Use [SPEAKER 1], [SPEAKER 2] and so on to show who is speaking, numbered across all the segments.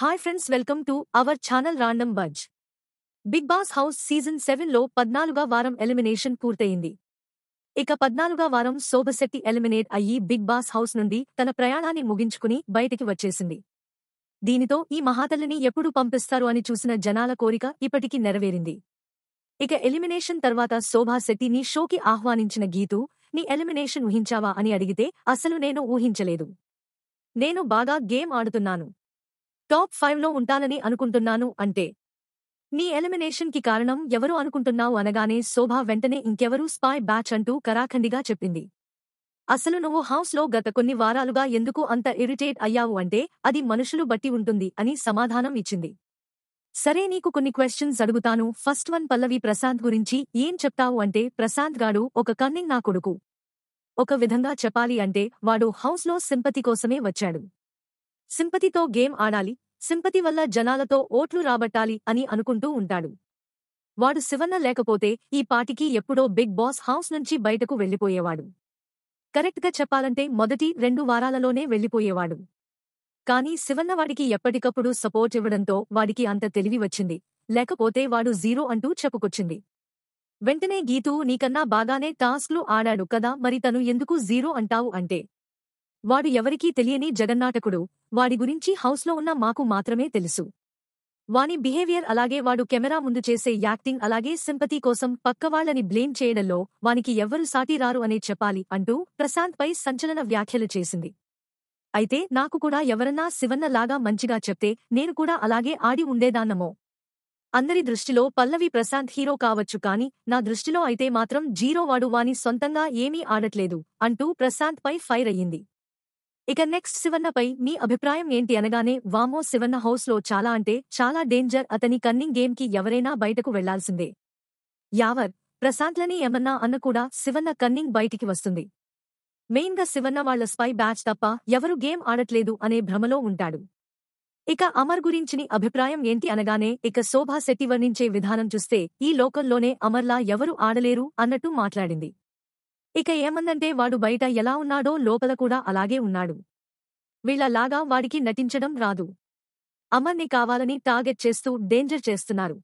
[SPEAKER 1] hi friends welcome to our channel random buzz Bigg Boss house season సెవెన్లో పద్నాలుగా వారం elimination పూర్తయింది ఇక పద్నాలుగా వారం శోభశెట్టి ఎలిమినేట్ అయ్యి బిగ్ బాస్ హౌస్ నుండి తన ప్రయాణాన్ని ముగించుకుని బయటికి వచ్చేసింది దీనితో ఈ మహాతల్లిని ఎప్పుడు పంపిస్తారు అని చూసిన జనాల కోరిక ఇప్పటికీ నెరవేరింది ఇక ఎలిమినేషన్ తర్వాత నీ షోకి ఆహ్వానించిన గీతు నీ ఎలిమినేషన్ ఊహించావా అని అడిగితే అసలు నేను ఊహించలేదు నేను బాగా గేమ్ ఆడుతున్నాను టాప్ ఫైవ్ లో ఉంటానని అనుకుంటున్నాను అంటే నీ ఎలిమినేషన్ కి కారణం ఎవరు అనుకుంటున్నావు అనగానే శోభ వెంటనే ఇంకెవరూ స్పాయ్ బ్యాచ్ అంటూ కరాఖండిగా చెప్పింది అసలు నువ్వు హౌస్లో గత కొన్ని వారాలుగా ఎందుకు అంత ఇరిటేట్ అయ్యావు అంటే అది మనుషులు బట్టి ఉంటుంది అని సమాధానం ఇచ్చింది సరే నీకు కొన్ని క్వశ్చన్స్ అడుగుతాను ఫస్ట్ వన్ పల్లవి ప్రశాంత్ గురించి ఏం చెప్తావు అంటే ప్రశాంత్ గాడు ఒక కన్నింగ్ నా కొడుకు ఒక విధంగా చెప్పాలి అంటే వాడు హౌస్లో సింపతి కోసమే వచ్చాడు సింపతితో గేమ్ ఆడాలి సింపతి వల్ల జనాలతో ఓట్లు రాబట్టాలి అని అనుకుంటూ ఉంటాడు వాడు శివన్న లేకపోతే ఈ పాటికి ఎప్పుడో బిగ్ బాస్ హౌస్ నుంచి బయటకు వెళ్లిపోయేవాడు కరెక్ట్గా చెప్పాలంటే మొదటి రెండు వారాలలోనే వెళ్లిపోయేవాడు కానీ శివన్న వాడికి ఎప్పటికప్పుడు సపోర్ట్ ఇవ్వడంతో వాడికి అంత తెలివి వచ్చింది లేకపోతే వాడు జీరో అంటూ చెప్పుకొచ్చింది వెంటనే గీతూ నీకన్నా బాగానే టాస్క్లు ఆడాడు కదా మరి తను ఎందుకు జీరో అంటావు అంటే వాడు ఎవరికీ తెలియని జగన్నాటకుడు వాడి గురించి హౌస్లో ఉన్న మాకు మాత్రమే తెలుసు వాని బిహేవియర్ అలాగే వాడు కెమెరా ముందు చేసే యాక్టింగ్ అలాగే సింపతి కోసం పక్కవాళ్లని బ్లేమ్ చేయడంలో వానికి ఎవ్వరు సాటిరారు అనే చెప్పాలి అంటూ ప్రశాంత్పై సంచలన వ్యాఖ్యలు చేసింది అయితే నాకు కూడా ఎవరన్నా శివన్నలాగా మంచిగా చెప్తే నేను కూడా అలాగే ఆడి ఉండేదాన్నమో అందరి దృష్టిలో పల్లవి ప్రశాంత్ హీరో కావచ్చు కాని నా దృష్టిలో అయితే మాత్రం జీరో వాడు వాని సొంతంగా ఏమీ ఆడట్లేదు అంటూ ప్రశాంత్పై ఫైర్ అయ్యింది ఇక నెక్స్ట్ శివన్నపై మీ అభిప్రాయం ఏంటి అనగానే వామో శివన్న హౌస్లో చాలా అంటే చాలా డేంజర్ అతని కన్నింగ్ గేమ్కి ఎవరైనా బయటకు వెళ్లాల్సిందే యావర్ ప్రశాంత్లని ఏమన్నా అన్న కూడా శివన్న కన్నింగ్ బయటికి వస్తుంది మెయిన్గా శివన్న వాళ్ల స్పై బ్యాచ్ తప్ప ఎవరు గేమ్ ఆడట్లేదు అనే భ్రమలో ఉంటాడు ఇక అమర్ గురించిని అభిప్రాయం ఏంటి అనగానే ఇక శోభా శెట్టి వర్ణించే విధానం చూస్తే ఈ లోకంలోనే అమర్లా ఎవరు ఆడలేరు అన్నట్టు మాట్లాడింది ఇక ఏమందంటే వాడు బయట ఎలా ఉన్నాడో లోపల కూడా అలాగే ఉన్నాడు వీళ్లలాగా వాడికి నటించడం రాదు అమర్ని కావాలని టార్గెట్ చేస్తూ డేంజర్ చేస్తున్నారు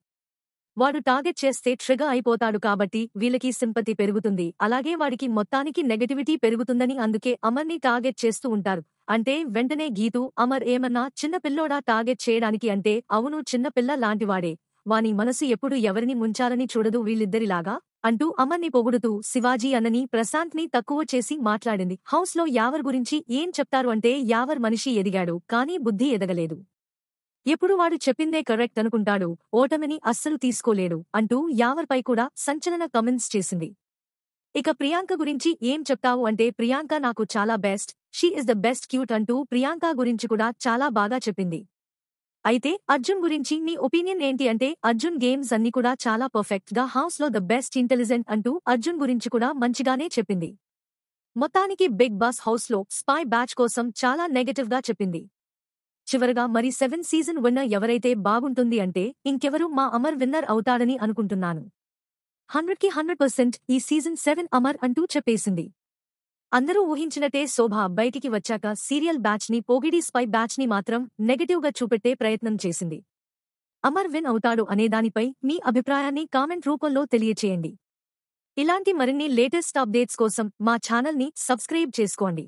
[SPEAKER 1] వాడు టార్గెట్ చేస్తే ట్రిగర్ అయిపోతాడు కాబట్టి వీళ్ళకి సింపతి పెరుగుతుంది అలాగే వాడికి మొత్తానికి నెగటివిటీ పెరుగుతుందని అందుకే అమర్ని టార్గెట్ చేస్తూ ఉంటారు అంటే వెంటనే గీతు అమర్ ఏమన్నా చిన్నపిల్లోడా టార్గెట్ చేయడానికి అంటే అవును చిన్నపిల్ల లాంటివాడే వాని మనసు ఎప్పుడు ఎవరిని ముంచాలని చూడదు వీళ్ళిద్దరిలాగా అంటూ అమర్ని పొగుడుతూ శివాజీ అన్నని ప్రశాంత్ని తక్కువ చేసి మాట్లాడింది హౌస్లో యావర్ గురించి ఏం చెప్తారు అంటే యావర్ మనిషి ఎదిగాడు కానీ బుద్ధి ఎదగలేదు ఎప్పుడు వాడు చెప్పిందే కరెక్ట్ అనుకుంటాడు ఓటమిని అస్సలు తీసుకోలేడు అంటూ యావర్పై కూడా సంచలన కమెంట్స్ చేసింది ఇక ప్రియాంక గురించి ఏం చెప్తావు అంటే ప్రియాంక నాకు చాలా best she is the best cute అంటూ ప్రియాంక గురించి కూడా చాలా బాగా చెప్పింది అయితే అర్జున్ గురించి నీ ఒపీనియన్ ఏంటి అంటే అర్జున్ గేమ్స్ అన్ని కూడా చాలా పర్ఫెక్ట్ గా హౌస్ లో ద బెస్ట్ ఇంటెలిజెంట్ అంటూ అర్జున్ గురించి కూడా మంచిగానే చెప్పింది మొత్తానికి బిగ్ బాస్ హౌస్ లో స్పై బ్యాచ్ కోసం చాలా నెగటివ్ గా చెప్పింది చివరగా మరి సెవెన్ సీజన్ విన్నర్ ఎవరైతే బాగుంటుంది అంటే ఇంకెవరు మా అమర్ విన్నర్ అవుతాడని అనుకుంటున్నాను హండ్రెడ్కి హండ్రెడ్ పర్సెంట్ ఈ సీజన్ సెవెన్ అమర్ అంటూ చెప్పేసింది అందరూ ఊహించినట్టే శోభ బయటికి వచ్చాక సీరియల్ బ్యాచ్ ని స్పై బ్యాచ్ని బ్యాచ్ ని మాత్రం నెగటివ్ గా చూపెట్టే ప్రయత్నం చేసింది అమర్ విన్ అవుతాడు అనేదానిపై మీ అభిప్రాయాన్ని కామెంట్ రూపంలో తెలియచేయండి ఇలాంటి మరిన్ని లేటెస్ట్ అప్డేట్స్ కోసం మా ఛానల్ని సబ్స్క్రైబ్ చేసుకోండి